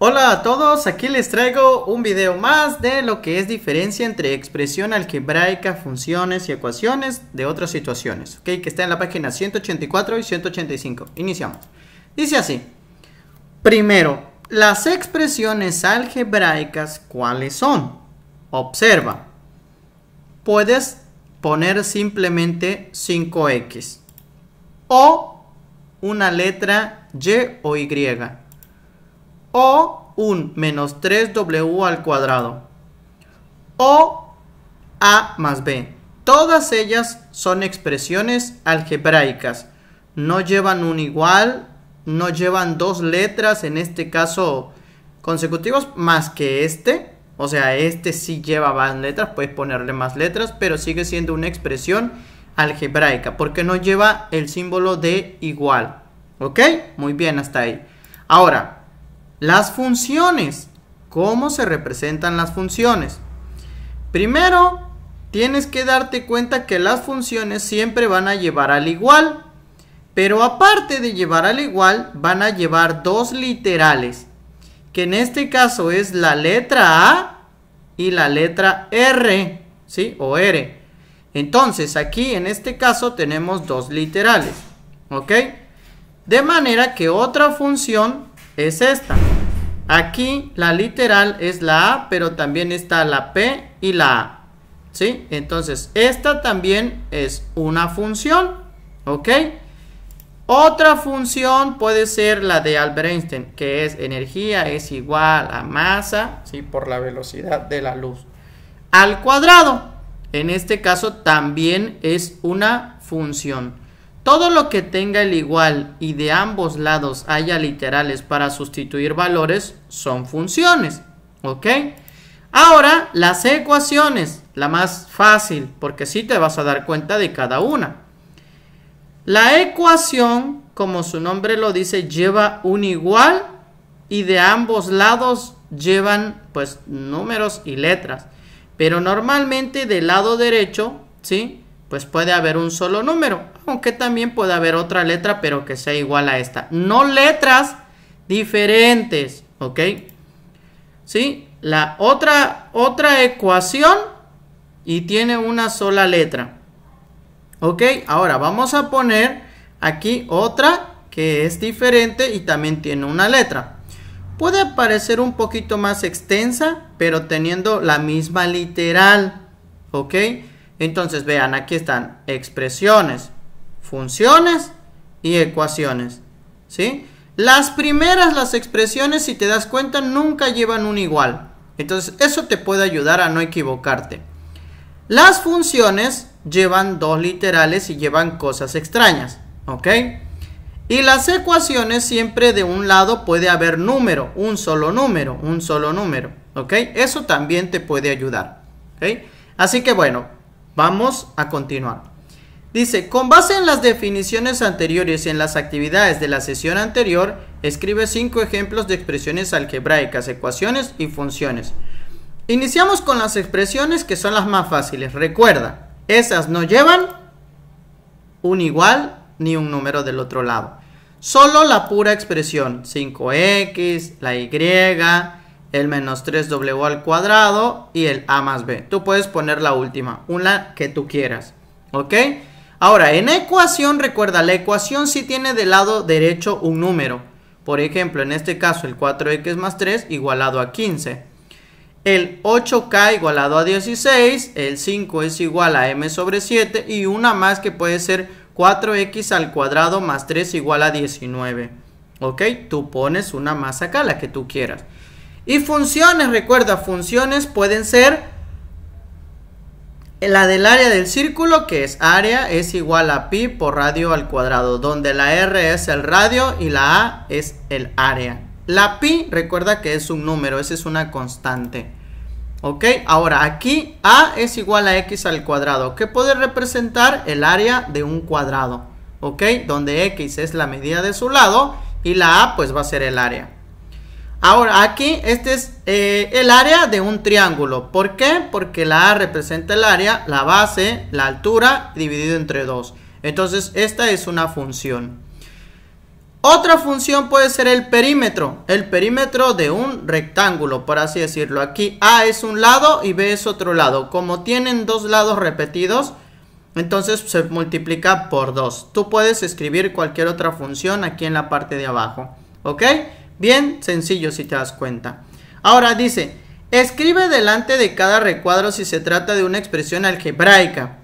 Hola a todos, aquí les traigo un video más de lo que es diferencia entre expresión algebraica, funciones y ecuaciones de otras situaciones, ¿ok? que está en la página 184 y 185. Iniciamos. Dice así. Primero, las expresiones algebraicas, ¿cuáles son? Observa. Puedes poner simplemente 5x o una letra y o y o un menos 3w al cuadrado o a más b. Todas ellas son expresiones algebraicas. No llevan un igual, no llevan dos letras, en este caso consecutivos, más que este. O sea, este sí lleva más letras, puedes ponerle más letras, pero sigue siendo una expresión algebraica, porque no lleva el símbolo de igual. ¿Ok? Muy bien, hasta ahí. Ahora, las funciones. ¿Cómo se representan las funciones? Primero, tienes que darte cuenta que las funciones siempre van a llevar al igual. Pero aparte de llevar al igual, van a llevar dos literales. Que en este caso es la letra A y la letra R. ¿Sí? O R. Entonces, aquí en este caso tenemos dos literales. ¿Ok? De manera que otra función es esta. Aquí la literal es la A, pero también está la P y la A. ¿Sí? Entonces, esta también es una función. ¿Ok? Otra función puede ser la de Albert Einstein, que es energía es igual a masa, ¿sí? Por la velocidad de la luz. Al cuadrado. En este caso también es una función. Todo lo que tenga el igual y de ambos lados haya literales para sustituir valores son funciones. ¿Ok? Ahora, las ecuaciones, la más fácil, porque si sí te vas a dar cuenta de cada una. La ecuación, como su nombre lo dice, lleva un igual y de ambos lados llevan pues números y letras. Pero normalmente del lado derecho, ¿sí? pues puede haber un solo número, aunque también puede haber otra letra, pero que sea igual a esta. No letras diferentes, ¿ok? ¿Sí? La otra, otra ecuación y tiene una sola letra. ¿Ok? Ahora vamos a poner aquí otra que es diferente y también tiene una letra. Puede parecer un poquito más extensa, pero teniendo la misma literal. ¿Ok? Entonces, vean, aquí están expresiones, funciones y ecuaciones. ¿Sí? Las primeras, las expresiones, si te das cuenta, nunca llevan un igual. Entonces, eso te puede ayudar a no equivocarte. Las funciones llevan dos literales y llevan cosas extrañas. ¿Ok? Y las ecuaciones siempre de un lado puede haber número, un solo número, un solo número. ¿Ok? Eso también te puede ayudar. ¿Ok? Así que bueno, Vamos a continuar. Dice, con base en las definiciones anteriores y en las actividades de la sesión anterior, escribe cinco ejemplos de expresiones algebraicas, ecuaciones y funciones. Iniciamos con las expresiones que son las más fáciles. Recuerda, esas no llevan un igual ni un número del otro lado. Solo la pura expresión, 5x, la y, el menos 3w al cuadrado y el a más b. Tú puedes poner la última, una que tú quieras, ¿ok? Ahora, en ecuación, recuerda, la ecuación sí tiene del lado derecho un número. Por ejemplo, en este caso el 4x más 3 igualado a 15. El 8k igualado a 16, el 5 es igual a m sobre 7 y una más que puede ser 4x al cuadrado más 3 igual a 19. ¿Ok? Tú pones una más acá, la que tú quieras. Y funciones, recuerda, funciones pueden ser la del área del círculo, que es área, es igual a pi por radio al cuadrado, donde la R es el radio y la A es el área. La pi, recuerda que es un número, esa es una constante. ¿Ok? Ahora, aquí A es igual a X al cuadrado, que puede representar el área de un cuadrado. ¿Ok? Donde X es la medida de su lado y la A pues va a ser el área. Ahora, aquí este es eh, el área de un triángulo. ¿Por qué? Porque la A representa el área, la base, la altura, dividido entre 2. Entonces, esta es una función. Otra función puede ser el perímetro, el perímetro de un rectángulo, por así decirlo. Aquí A es un lado y B es otro lado. Como tienen dos lados repetidos, entonces se multiplica por 2. Tú puedes escribir cualquier otra función aquí en la parte de abajo. ¿Ok? Bien sencillo si te das cuenta. Ahora dice, escribe delante de cada recuadro si se trata de una expresión algebraica,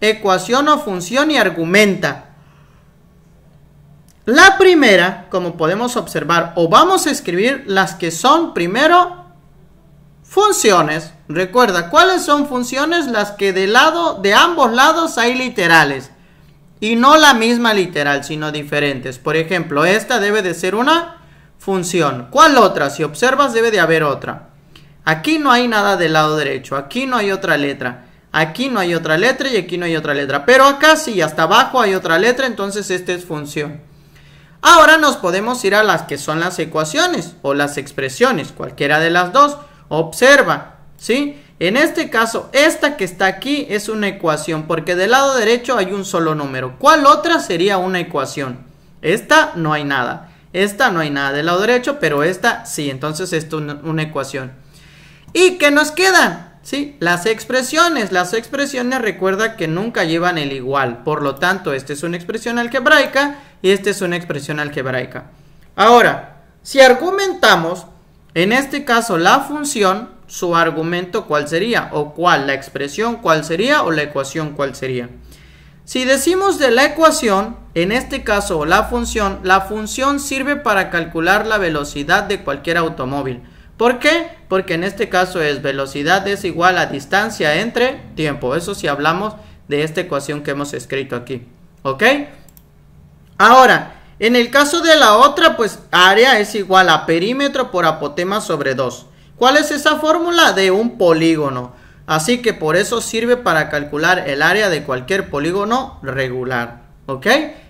ecuación o función y argumenta. La primera, como podemos observar, o vamos a escribir las que son primero funciones. Recuerda, ¿cuáles son funciones? Las que de lado, de ambos lados hay literales. Y no la misma literal, sino diferentes. Por ejemplo, esta debe de ser una función. ¿Cuál otra? Si observas debe de haber otra. Aquí no hay nada del lado derecho, aquí no hay otra letra, aquí no hay otra letra y aquí no hay otra letra. Pero acá sí, hasta abajo hay otra letra, entonces esta es función. Ahora nos podemos ir a las que son las ecuaciones o las expresiones, cualquiera de las dos. Observa, ¿sí? En este caso, esta que está aquí es una ecuación, porque del lado derecho hay un solo número. ¿Cuál otra sería una ecuación? Esta no hay nada. Esta no hay nada del lado derecho, pero esta sí. Entonces esto es una, ecuación. ¿Y qué nos quedan? ¿Sí? Las expresiones. Las expresiones recuerda que nunca llevan el igual. Por lo tanto, esta es una expresión algebraica y esta es una expresión algebraica. Ahora, si argumentamos, en este caso la función, su argumento cuál sería o cuál, la expresión cuál sería o la ecuación cuál sería. Si decimos de la ecuación, en este caso la función, la función sirve para calcular la velocidad de cualquier automóvil. ¿Por qué? Porque en este caso es velocidad es igual a distancia entre tiempo. Eso si hablamos de esta ecuación que hemos escrito aquí. ¿Ok? Ahora, en el caso de la otra, pues área es igual a perímetro por apotema sobre 2. ¿Cuál es esa fórmula? De un polígono. Así que por eso sirve para calcular el área de cualquier polígono regular. ¿Ok?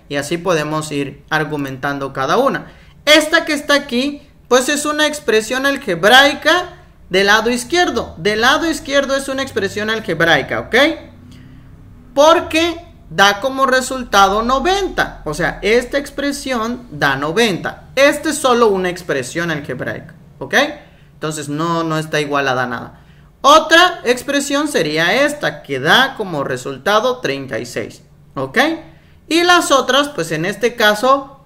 Y así podemos ir argumentando cada una. Esta que está aquí, pues es una expresión algebraica del lado izquierdo. Del lado izquierdo es una expresión algebraica, ¿ok? Porque da como resultado 90. O sea, esta expresión da 90. Esta es solo una expresión algebraica, ¿ok? Entonces no, no está igualada a nada. Otra expresión sería esta, que da como resultado 36. ¿Ok? Y las otras, pues en este caso,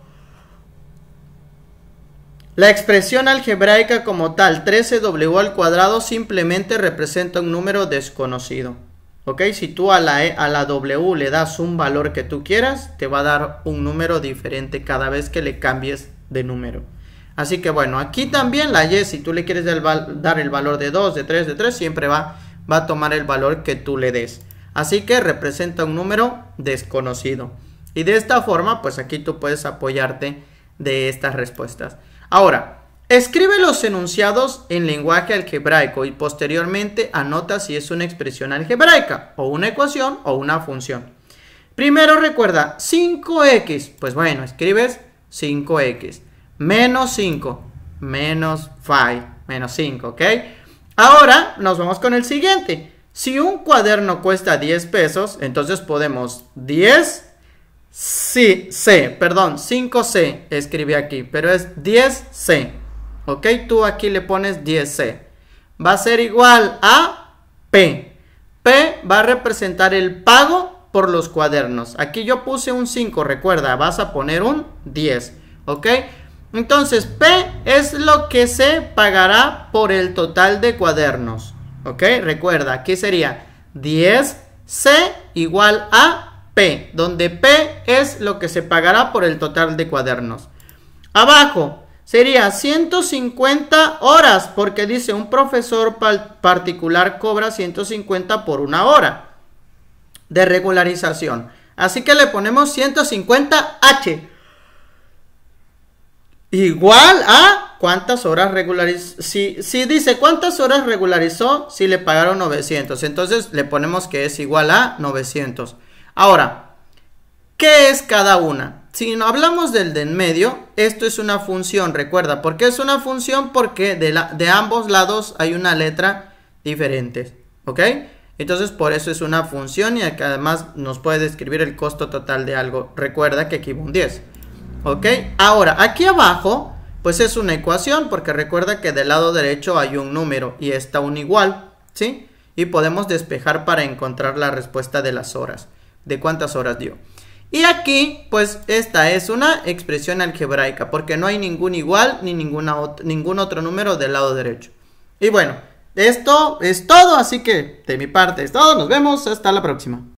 la expresión algebraica como tal, 13w al cuadrado, simplemente representa un número desconocido. ¿Ok? Si tú a la, e, a la W le das un valor que tú quieras, te va a dar un número diferente cada vez que le cambies de número. Así que bueno, aquí también la Y, si tú le quieres dar el valor de 2, de 3, de 3, siempre va, va a tomar el valor que tú le des. Así que representa un número desconocido. Y de esta forma, pues aquí tú puedes apoyarte de estas respuestas. Ahora, escribe los enunciados en lenguaje algebraico y posteriormente anota si es una expresión algebraica o una ecuación o una función. Primero recuerda 5x, pues bueno, escribes 5x menos 5, menos 5, menos 5, ¿ok? Ahora nos vamos con el siguiente. Si un cuaderno cuesta 10 pesos, entonces podemos 10 sí, C, perdón, 5C escribí aquí, pero es 10C. ¿Ok? Tú aquí le pones 10C. Va a ser igual a P. P va a representar el pago por los cuadernos. Aquí yo puse un 5, recuerda, vas a poner un 10. ¿Ok? Entonces, P es lo que se pagará por el total de cuadernos. ¿Ok? Recuerda, aquí sería 10C igual a P, donde P es lo que se pagará por el total de cuadernos. Abajo sería 150 horas, porque dice un profesor particular cobra 150 por una hora de regularización. Así que le ponemos 150H igual a cuántas horas regularizó. Si, si dice cuántas horas regularizó, si le pagaron 900. Entonces le ponemos que es igual a 900. Ahora, ¿qué es cada una? Si no hablamos del de en medio, esto es una función, recuerda. ¿Por qué es una función? Porque de, la, de ambos lados hay una letra diferente. ¿Ok? Entonces por eso es una función y además nos puede describir el costo total de algo. Recuerda que aquí va un 10. ¿Ok? Ahora, aquí abajo, pues es una ecuación, porque recuerda que del lado derecho hay un número y está un igual, ¿sí? Y podemos despejar para encontrar la respuesta de las horas, de cuántas horas dio. Y aquí, pues esta es una expresión algebraica, porque no hay ningún igual ni ninguna ningún otro número del lado derecho. Y bueno, esto es todo, así que de mi parte es todo, nos vemos, hasta la próxima.